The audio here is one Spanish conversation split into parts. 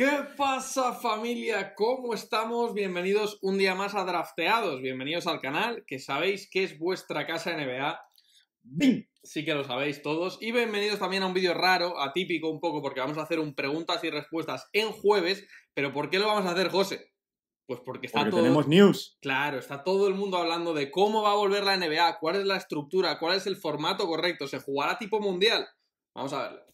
¿Qué pasa familia? ¿Cómo estamos? Bienvenidos un día más a Drafteados. Bienvenidos al canal, que sabéis que es vuestra casa NBA. Sí que lo sabéis todos. Y bienvenidos también a un vídeo raro, atípico un poco, porque vamos a hacer un preguntas y respuestas en jueves. Pero ¿por qué lo vamos a hacer, José? Pues porque está todo... tenemos news. Claro, está todo el mundo hablando de cómo va a volver la NBA, cuál es la estructura, cuál es el formato correcto. ¿Se jugará tipo mundial? Vamos a verlo.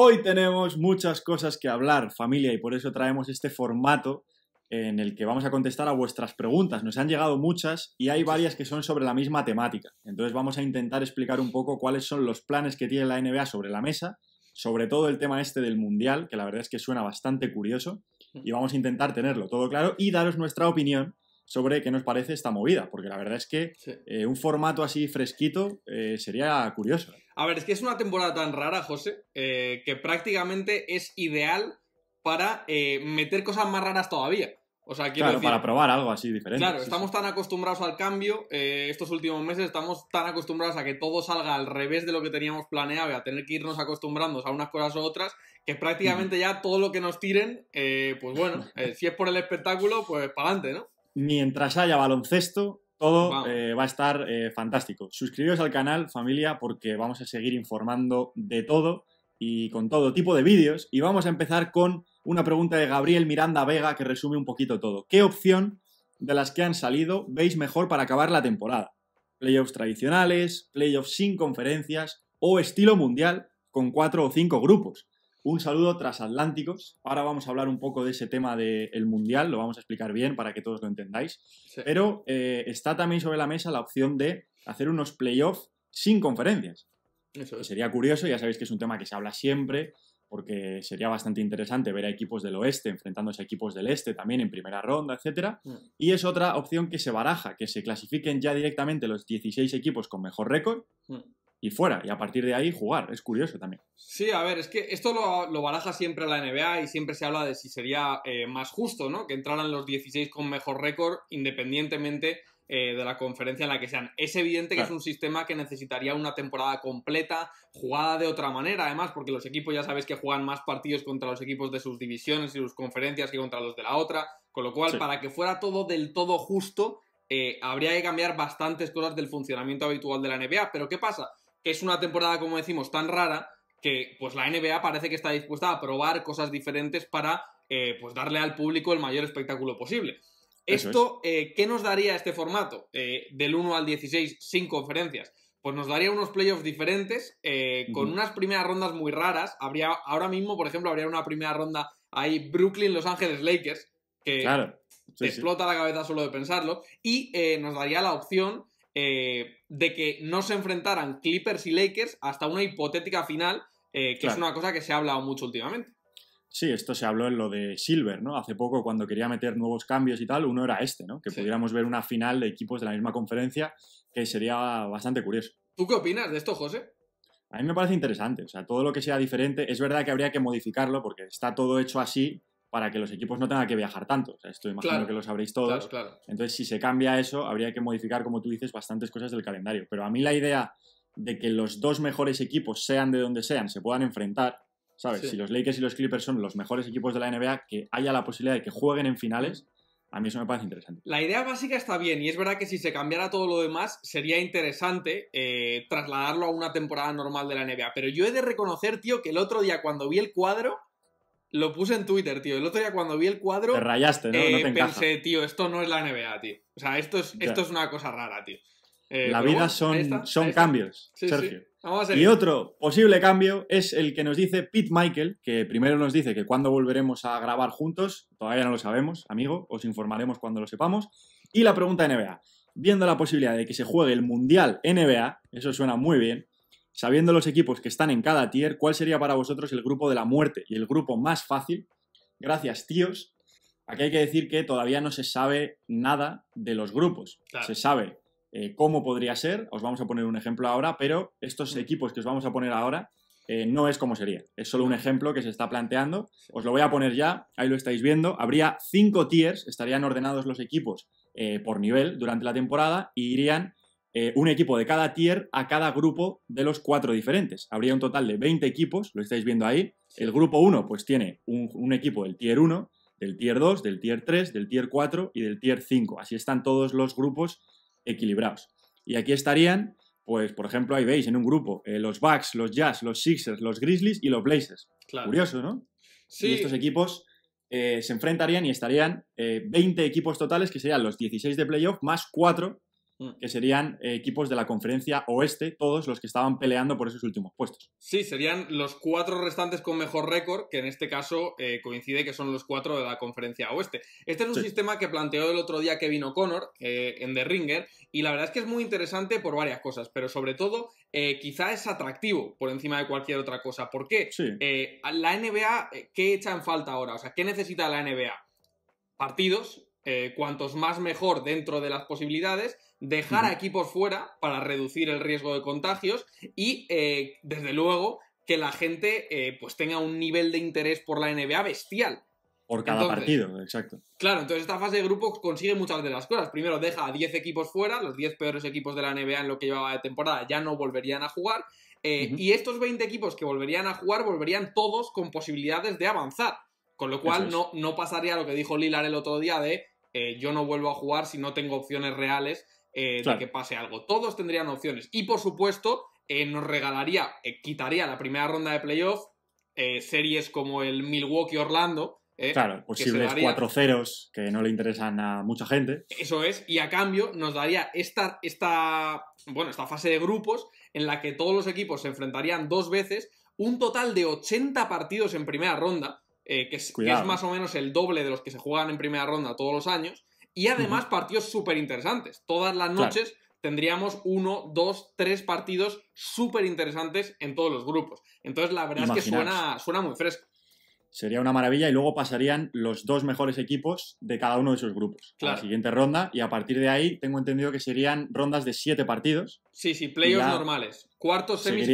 Hoy tenemos muchas cosas que hablar, familia, y por eso traemos este formato en el que vamos a contestar a vuestras preguntas. Nos han llegado muchas y hay varias que son sobre la misma temática. Entonces vamos a intentar explicar un poco cuáles son los planes que tiene la NBA sobre la mesa, sobre todo el tema este del Mundial, que la verdad es que suena bastante curioso, y vamos a intentar tenerlo todo claro y daros nuestra opinión sobre qué nos parece esta movida, porque la verdad es que eh, un formato así fresquito eh, sería curioso. A ver, es que es una temporada tan rara, José, eh, que prácticamente es ideal para meter cosas más raras todavía. O sea, quiero claro, para probar algo así diferente. Claro, estamos tan acostumbrados al cambio, estos últimos meses estamos tan acostumbrados a que todo salga al revés de lo que teníamos planeado a tener que irnos acostumbrando a unas cosas u otras, que prácticamente ya todo lo que nos tiren, pues bueno, si es por el espectáculo, pues para adelante, ¿no? mientras haya baloncesto, todo eh, va a estar eh, fantástico. Suscribiros al canal, familia, porque vamos a seguir informando de todo y con todo tipo de vídeos. Y vamos a empezar con una pregunta de Gabriel Miranda Vega que resume un poquito todo. ¿Qué opción de las que han salido veis mejor para acabar la temporada? ¿Playoffs tradicionales? ¿Playoffs sin conferencias? ¿O estilo mundial con cuatro o cinco grupos? Un saludo trasatlánticos. Ahora vamos a hablar un poco de ese tema del Mundial, lo vamos a explicar bien para que todos lo entendáis. Pero eh, está también sobre la mesa la opción de hacer unos playoffs sin conferencias. Eso Sería curioso, ya sabéis que es un tema que se habla siempre, porque sería bastante interesante ver a equipos del oeste enfrentándose a equipos del este también en primera ronda, etcétera. Mm. Y es otra opción que se baraja, que se clasifiquen ya directamente los 16 equipos con mejor récord. Mm y fuera, y a partir de ahí jugar. Es curioso también. Sí, a ver, es que esto lo, baraja siempre la NBA y siempre se habla de si sería eh, más justo, ¿no? Que entraran los 16 con mejor récord independientemente eh, de la conferencia en la que sean. Es evidente que es un sistema que necesitaría una temporada completa, jugada de otra manera, además, porque los equipos ya sabes que juegan más partidos contra los equipos de sus divisiones y sus conferencias que contra los de la otra, con lo cual, para que fuera todo del todo justo, eh, habría que cambiar bastantes cosas del funcionamiento habitual de la NBA. Pero ¿qué pasa? es una temporada, como decimos, tan rara que pues la NBA parece que está dispuesta a probar cosas diferentes para eh, pues darle al público el mayor espectáculo posible. Esto, eh, ¿qué nos daría este formato? Eh, del 1 al 16, sin conferencias. Pues nos daría unos playoffs diferentes, con unas primeras rondas muy raras. Habría, ahora mismo, por ejemplo, habría una primera ronda ahí Brooklyn-Los Ángeles Lakers, que explota la cabeza solo de pensarlo. Y nos daría la opción eh, de que no se enfrentaran Clippers y Lakers hasta una hipotética final, eh, que es una cosa que se ha hablado mucho últimamente. Sí, esto se habló en lo de Silver, ¿no? Hace poco, cuando quería meter nuevos cambios y tal, uno era este, ¿no? Que pudiéramos ver una final de equipos de la misma conferencia, que sería bastante curioso. ¿Tú qué opinas de esto, José? A mí me parece interesante, o sea, todo lo que sea diferente, es verdad que habría que modificarlo porque está todo hecho así para que los equipos no tengan que viajar tanto. Estoy imagino que lo sabréis todos. Entonces, si se cambia eso, habría que modificar, como tú dices, bastantes cosas del calendario. Pero a mí la idea de que los dos mejores equipos, sean de donde sean, se puedan enfrentar, ¿sabes? Si los Lakers y los Clippers son los mejores equipos de la NBA, que haya la posibilidad de que jueguen en finales, a mí eso me parece interesante. La idea básica está bien y es verdad que si se cambiara todo lo demás sería interesante eh, trasladarlo a una temporada normal de la NBA. Pero yo he de reconocer, tío, que el otro día cuando vi el cuadro lo puse en Twitter, tío. El otro día cuando vi el cuadro. Te rayaste, ¿no? Eh, pensé, tío, esto no es la NBA, tío. O sea, esto es, esto es una cosa rara, tío. Eh, la vida son, son cambios, Sergio. y otro posible cambio es el que nos dice Pete Michael, que primero nos dice que cuando volveremos a grabar juntos, todavía no lo sabemos, amigo, os informaremos cuando lo sepamos. Y la pregunta NBA, viendo la posibilidad de que se juegue el Mundial NBA, eso suena muy bien, sabiendo los equipos que están en cada tier, ¿cuál sería para vosotros el grupo de la muerte y el grupo más fácil? Gracias, tíos. Aquí hay que decir que todavía no se sabe nada de los grupos. Se sabe eh, cómo podría ser, os vamos a poner un ejemplo ahora, pero estos mm. equipos que os vamos a poner ahora eh, no es como sería. Es solo un ejemplo que se está planteando. Os lo voy a poner ya, ahí lo estáis viendo. Habría cinco tiers, estarían ordenados los equipos eh, por nivel durante la temporada y irían eh, un equipo de cada tier a cada grupo de los cuatro diferentes. Habría un total de 20 equipos, lo estáis viendo ahí. El grupo 1 pues tiene un, equipo del tier 1, del tier 2, del tier 3, del tier 4 y del tier 5. Así están todos los grupos equilibrados. Y aquí estarían, pues por ejemplo, ahí veis en un grupo eh, los Bucks, los Jazz, los Sixers, los Grizzlies y los Blazers. Curioso, ¿no? Sí. Y estos equipos eh, se enfrentarían y estarían 20 equipos totales, que serían los 16 de playoff más 4 Mm. que serían eh, equipos de la conferencia oeste, todos los que estaban peleando por esos últimos puestos. Sí, serían los cuatro restantes con mejor récord, que en este caso eh, coincide que son los cuatro de la conferencia oeste. Este es un sistema que planteó el otro día Kevin O'Connor eh, en The Ringer, y la verdad es que es muy interesante por varias cosas, pero sobre todo quizá es atractivo por encima de cualquier otra cosa. ¿Por qué? la NBA, ¿qué echa en falta ahora? O sea, ¿qué necesita la NBA? Partidos, cuantos más mejor dentro de las posibilidades, dejar a equipos fuera para reducir el riesgo de contagios y, eh, desde luego, que la gente eh, pues tenga un nivel de interés por la NBA bestial. Por cada partido, exacto. Claro, entonces esta fase de grupo consigue muchas de las cosas. Primero, deja a 10 equipos fuera, los 10 peores equipos de la NBA en lo que llevaba de temporada ya no volverían a jugar. Eh, y estos 20 equipos que volverían a jugar, volverían todos con posibilidades de avanzar. Con lo cual, no, pasaría lo que dijo Lilar el otro día de yo no vuelvo a jugar si no tengo opciones reales eh, de que pase algo. Todos tendrían opciones. Y por supuesto, eh, nos regalaría, eh, quitaría la primera ronda de playoff, series como el Milwaukee-Orlando. claro, posibles pues cuatro ceros que no le interesan a mucha gente. Eso es, y a cambio nos daría esta, esta, bueno, esta fase de grupos en la que todos los equipos se enfrentarían dos veces, un total de 80 partidos en primera ronda, que es más o menos el doble de los que se juegan en primera ronda todos los años, y además partidos súper interesantes. Todas las noches tendríamos uno, dos, tres partidos súper interesantes en todos los grupos. Entonces la verdad es que suena, suena muy fresco. Sería una maravilla y luego pasarían los dos mejores equipos de cada uno de esos grupos la siguiente ronda y a partir de ahí tengo entendido que serían rondas de siete partidos. Sí, sí, playoffs normales. Cuarto, semis,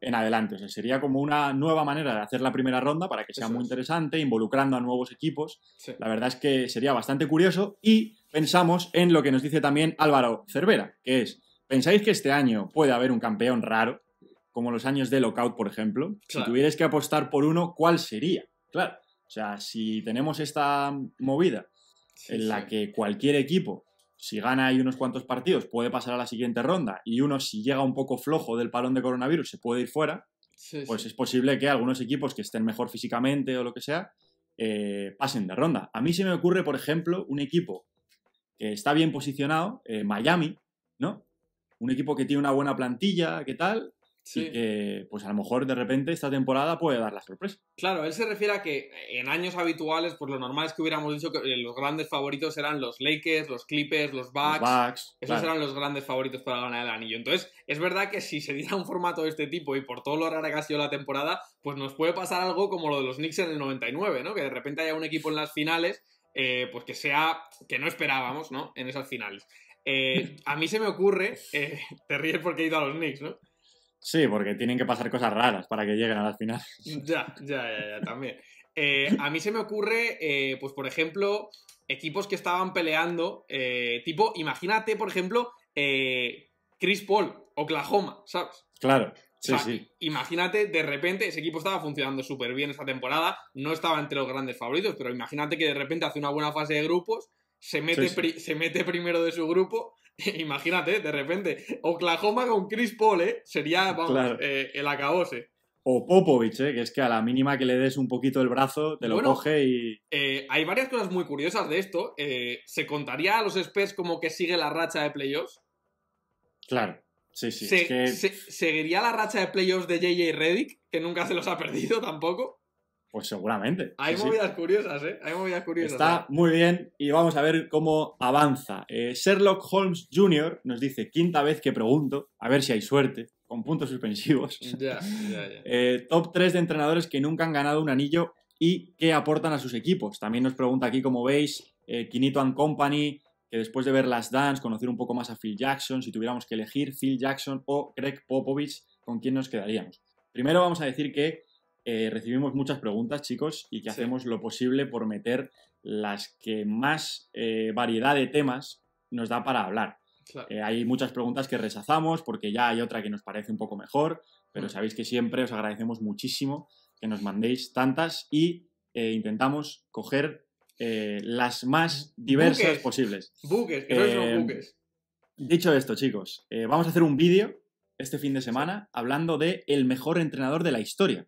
en adelante. O sea, sería como una nueva manera de hacer la primera ronda para que sea muy interesante, involucrando a nuevos equipos. La verdad es que sería bastante curioso y pensamos en lo que nos dice también Álvaro Cervera, que es, ¿pensáis que este año puede haber un campeón raro, como los años de Lockout, por ejemplo? Si tuvierais que apostar por uno, ¿cuál sería? Claro, o sea, si tenemos esta movida en la que cualquier equipo si gana ahí unos cuantos partidos, puede pasar a la siguiente ronda y uno, si llega un poco flojo del palón de coronavirus, se puede ir fuera, pues es posible que algunos equipos que estén mejor físicamente o lo que sea, eh, pasen de ronda. A mí se me ocurre, por ejemplo, un equipo que está bien posicionado, eh, Miami, ¿no? Un equipo que tiene una buena plantilla, ¿qué tal? que, pues a lo mejor de repente esta temporada puede dar la sorpresa. Claro, él se refiere a que en años habituales, pues lo normal es que hubiéramos dicho que eh, los grandes favoritos eran los Lakers, los Clippers, los Bucks. esos eran los grandes favoritos para ganar el anillo. Entonces, es verdad que si se diera un formato de este tipo y por todo lo rara que ha sido la temporada, pues nos puede pasar algo como lo de los Knicks en el 99, ¿no? Que de repente haya un equipo en las finales, eh, pues que sea, que no esperábamos, ¿no? En esas finales. Eh, a mí se me ocurre, eh, te ríes porque he ido a los Knicks, ¿no? Sí, porque tienen que pasar cosas raras para que lleguen a las finales. Ya, ya, ya, también. Eh, a mí se me ocurre, eh, pues por ejemplo, equipos que estaban peleando, eh, tipo, imagínate, por ejemplo, Chris Paul, Oklahoma, ¿sabes? Claro. Sí, sí. Imagínate, de repente, ese equipo estaba funcionando súper bien esta temporada, no estaba entre los grandes favoritos, pero imagínate que de repente hace una buena fase de grupos, se mete, se mete primero de su grupo Imagínate, de repente, Oklahoma con Chris Paul, ¿eh? Sería, vamos, eh, el acabose. O Popovich, ¿eh? que es que a la mínima que le des un poquito el brazo, te lo coge y. Eh, hay varias cosas muy curiosas de esto. Eh, ¿Se contaría a los Spurs como que sigue la racha de playoffs? Claro, sí, sí. ¿Seguiría la racha de playoffs de JJ Reddick, que nunca se los ha perdido tampoco? Pues seguramente. Hay movidas curiosas, ¿eh? Hay movidas curiosas. Está ¿eh? muy bien y vamos a ver cómo avanza. Eh, Sherlock Holmes Jr. nos dice, quinta vez que pregunto, a ver si hay suerte, con puntos suspensivos. Ya, ya, ya. Eh, top 3 de entrenadores que nunca han ganado un anillo y qué aportan a sus equipos. También nos pregunta aquí, como veis, Quinito and Company, que después de ver las Dance, conocer un poco más a Phil Jackson, si tuviéramos que elegir Phil Jackson o Greg Popovich, ¿con quién nos quedaríamos? Primero vamos a decir que eh, recibimos muchas preguntas, chicos, y que hacemos lo posible por meter las que más eh, variedad de temas nos da para hablar. Eh, hay muchas preguntas que rechazamos porque ya hay otra que nos parece un poco mejor, pero mm. sabéis que siempre os agradecemos muchísimo que nos mandéis tantas y intentamos coger las más diversas posibles. Buques, buques. Dicho esto, chicos, vamos a hacer un vídeo este fin de semana hablando de el mejor entrenador de la historia.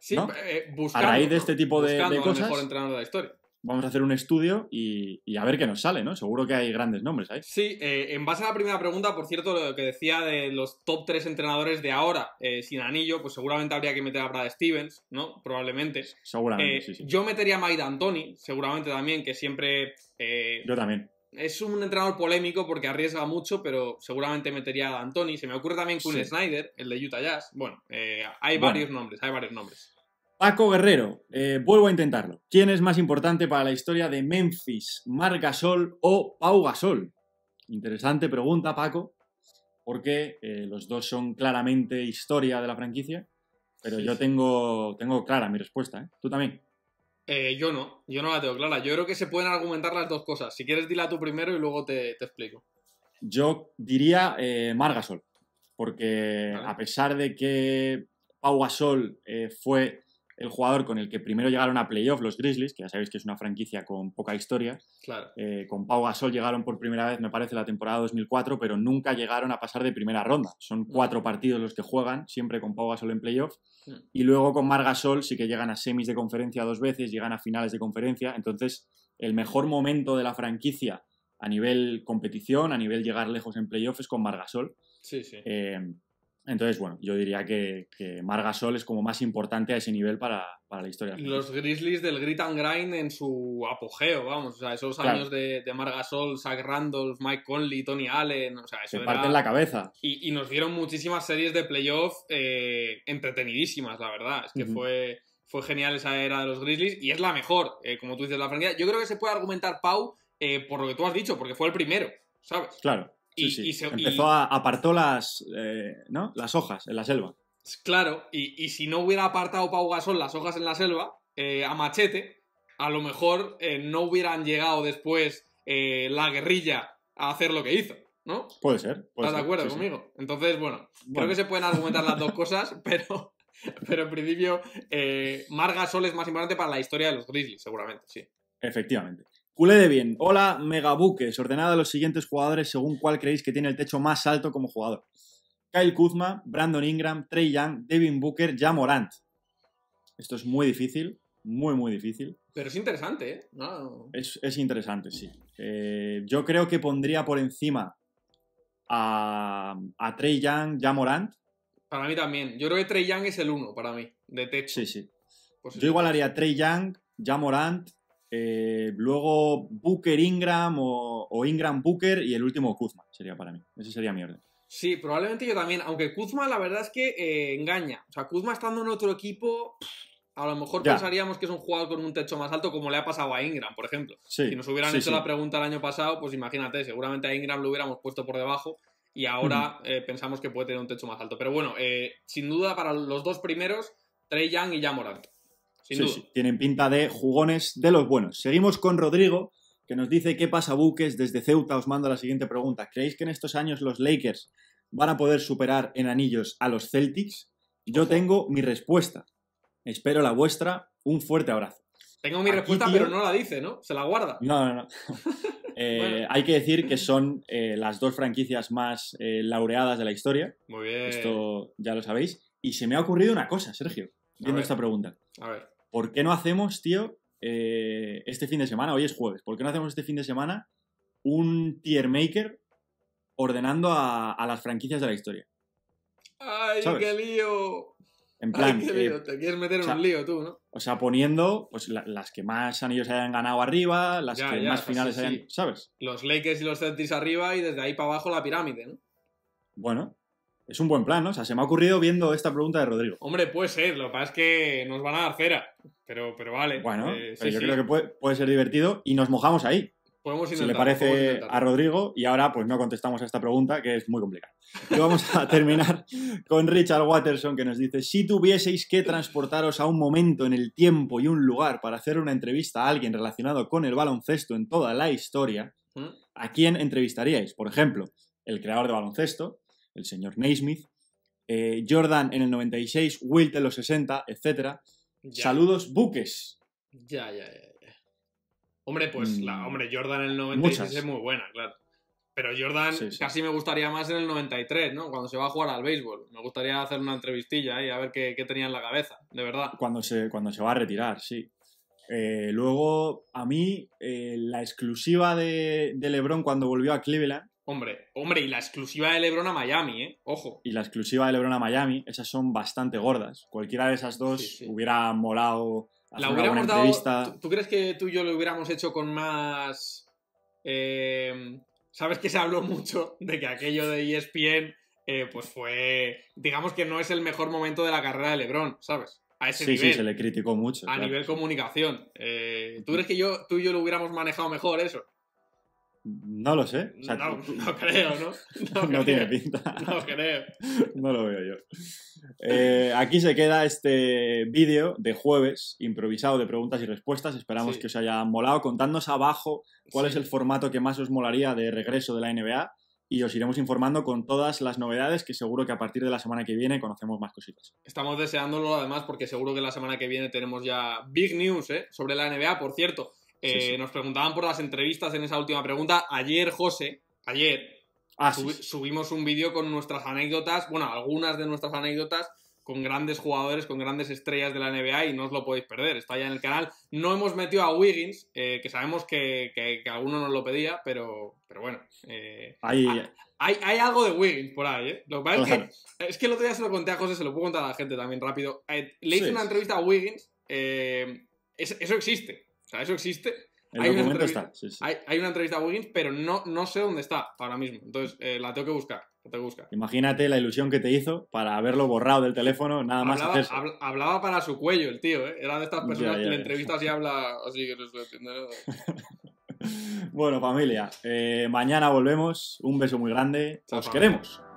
Sí, eh, a raíz de este tipo de, cosas. la historia. Vamos a hacer un estudio y, a ver qué nos sale, ¿no? Seguro que hay grandes nombres ahí. Sí, eh, en base a la primera pregunta, por cierto, lo que decía de los top tres entrenadores de ahora eh, sin anillo, pues seguramente habría que meter a Brad Stevens, ¿no? Probablemente. Seguramente, sí, Yo metería a Maida Antoni, seguramente también, que siempre... yo también es un entrenador polémico porque arriesga mucho, pero seguramente metería a Anthony. Se me ocurre también con Snyder, el de Utah Jazz. Bueno, eh, hay varios nombres, hay varios nombres. Paco Guerrero, eh, vuelvo a intentarlo. ¿Quién es más importante para la historia de Memphis, Marc Gasol o Pau Gasol? Interesante pregunta, Paco, porque eh, los dos son claramente historia de la franquicia, pero yo Tengo, tengo clara mi respuesta. ¿Tú también? Eh, yo no, yo no la tengo clara. Yo creo que se pueden argumentar las dos cosas. Si quieres, dila tú primero y luego te, explico. Yo diría eh, Margasol, porque a pesar de que Pau Gasol eh, fue el jugador con el que primero llegaron a playoff los Grizzlies, que ya sabéis que es una franquicia con poca historia. Eh, con Pau Gasol llegaron por primera vez, me parece, la temporada 2004, pero nunca llegaron a pasar de primera ronda. Son mm. cuatro partidos los que juegan, siempre con Pau Gasol en playoffs mm. Y luego con Marc Gasol sí que llegan a semis de conferencia dos veces, llegan a finales de conferencia. Entonces, el mejor momento de la franquicia a nivel competición, a nivel llegar lejos en playoff, es con Margasol. Sí, sí. Eh, entonces, bueno, yo diría que, que sol es como más importante a ese nivel para, la historia. Los Grizzlies del Grit and Grind en su apogeo, vamos, o sea, esos años de, de Margasol, Zach Randolph, Mike Conley, Tony Allen, o sea, eso Se parten la cabeza. Y, nos dieron muchísimas series de playoff eh, entretenidísimas, la verdad. Es que fue, fue genial esa era de los Grizzlies y es la mejor, eh, como tú dices, la franquicia. Yo creo que se puede argumentar, Pau, eh, por lo que tú has dicho, porque fue el primero, ¿sabes? Claro. Y, se, Empezó a apartó las, eh, ¿no? las hojas en la selva. Claro, y, si no hubiera apartado Pau Gasol las hojas en la selva, eh, a machete, a lo mejor eh, no hubieran llegado después la guerrilla a hacer lo que hizo, ¿no? Puede ser. ¿Estás de acuerdo conmigo? Entonces, bueno, creo que se pueden argumentar las dos cosas, pero, pero en principio, Gasol es más importante para la historia de los Grizzlies, seguramente, sí. Efectivamente. Culé de bien. Hola, megabuques. Ordenad a los siguientes jugadores según cuál creéis que tiene el techo más alto como jugador. Kyle Kuzma, Brandon Ingram, Trey Young, Devin Booker, Ja Morant. Esto es muy difícil, muy, muy difícil. Pero es interesante, ¿eh? Es, interesante, sí. Eh, yo creo que pondría por encima a, Trey Young, Ja Morant. Para mí también. Yo creo que Trey Young es el uno para mí, de techo. Sí, sí. Pues yo igual haría Trey Young, Ja Morant, eh, luego Booker Ingram o, Ingram Booker y el último Kuzma sería para mí. Ese sería mi orden. Sí, probablemente yo también, aunque Kuzma la verdad es que eh, engaña. O sea, Kuzma estando en otro equipo, a lo mejor pensaríamos que es un jugador con un techo más alto como le ha pasado a Ingram, por ejemplo. si nos hubieran hecho la pregunta el año pasado, pues imagínate, seguramente a Ingram lo hubiéramos puesto por debajo y ahora eh, pensamos que puede tener un techo más alto. Pero bueno, sin duda para los dos primeros, Trey Young y ya sí, tienen pinta de jugones de los buenos. Seguimos con Rodrigo, que nos dice qué pasa Buques desde Ceuta. Os mando la siguiente pregunta. ¿Creéis que en estos años los Lakers van a poder superar en anillos a los Celtics? Yo tengo mi respuesta. Espero la vuestra. Un fuerte abrazo. Tengo mi respuesta, pero no la dice, ¿no? Se la guarda. No, no, no. Eh, hay que decir que son eh, las dos franquicias más eh, laureadas de la historia. Muy bien. Esto ya lo sabéis. Y se me ha ocurrido una cosa, Sergio viendo esta pregunta. A ver. ¿Por qué no hacemos, tío, eh, este fin de semana? Hoy es jueves. ¿Por qué no hacemos este fin de semana un tier maker ordenando a, las franquicias de la historia? ¡Ay, qué lío! En plan. Eh, Te quieres meter en un lío tú, ¿no? O sea, poniendo pues, las que más anillos hayan ganado arriba, las que más pues finales hayan. ¿Sabes? Los Lakers y los Celtics arriba y desde ahí para abajo la pirámide, ¿no? Bueno, es un buen plan, ¿no? O sea, se me ha ocurrido viendo esta pregunta de Rodrigo. Hombre, puede ser, lo que pasa es que nos van a dar cera, pero, pero vale. Bueno, eh, pero yo creo que puede, ser divertido y nos mojamos ahí. Podemos si le parece a Rodrigo y ahora pues no contestamos a esta pregunta que es muy complicada. Y vamos a terminar con Richard Watterson que nos dice, si tuvieseis que transportaros a un momento en el tiempo y un lugar para hacer una entrevista a alguien relacionado con el baloncesto en toda la historia, ¿Mm? ¿a quién entrevistaríais? Por ejemplo, el creador de baloncesto, el señor Naismith, eh, Jordan en el 96, Wilt en los 60, etc. Saludos, buques. Ya, ya, ya. Hombre, pues la, mm. hombre, Jordan en el 96 es muy buena, claro. Pero Jordan casi me gustaría más en el 93, ¿no? Cuando se va a jugar al béisbol. Me gustaría hacer una entrevistilla y a ver qué, tenía en la cabeza, de verdad. Cuando se, cuando se va a retirar, sí. Eh, luego, a mí, eh, la exclusiva de, de LeBron cuando volvió a Cleveland Hombre, y la exclusiva de Lebron a Miami, ¿eh? Ojo. Y la exclusiva de Lebron a Miami, esas son bastante gordas. Cualquiera de esas dos hubiera molado. La hubiéramos dado. ¿tú, crees que tú y yo lo hubiéramos hecho con más. Eh, sabes que se habló mucho de que aquello de ESPN, eh, pues fue. Digamos que no es el mejor momento de la carrera de Lebron, ¿sabes? A ese sí, nivel. Sí, se le criticó mucho. A nivel comunicación. Eh, ¿Tú crees que yo, tú y yo lo hubiéramos manejado mejor eso? No lo sé. no, creo, ¿no? No, tiene pinta. No creo. no lo veo yo. Eh, aquí se queda este vídeo de jueves, improvisado de preguntas y respuestas. Esperamos que os haya molado. Contadnos abajo cuál es el formato que más os molaría de regreso de la NBA y os iremos informando con todas las novedades que seguro que a partir de la semana que viene conocemos más cositas. Estamos deseándolo además porque seguro que la semana que viene tenemos ya big news ¿eh? sobre la NBA, por cierto. Eh, nos preguntaban por las entrevistas en esa última pregunta. Ayer, José, ayer ah, subimos un vídeo con nuestras anécdotas, bueno, algunas de nuestras anécdotas con grandes jugadores, con grandes estrellas de la NBA y no os lo podéis perder, está ya en el canal. No hemos metido a Wiggins, eh, que sabemos que, alguno nos lo pedía, pero, pero bueno. Eh, hay, algo de Wiggins por ahí, ¿eh? Lo que es, que, es que el otro día se lo conté a José, se lo puedo contar a la gente también rápido. le hice una entrevista a Wiggins, eso existe, eso existe. El hay está. Hay, una entrevista a Wiggins, pero no, no sé dónde está ahora mismo. Entonces, eh, la tengo que buscar. La tengo Imagínate la ilusión que te hizo para haberlo borrado del teléfono, nada más hablaba para su cuello el tío, ¿eh? Era de estas personas que entrevista entrevistas y habla así que no nada. bueno, familia, eh, mañana volvemos. Un beso muy grande. Os queremos.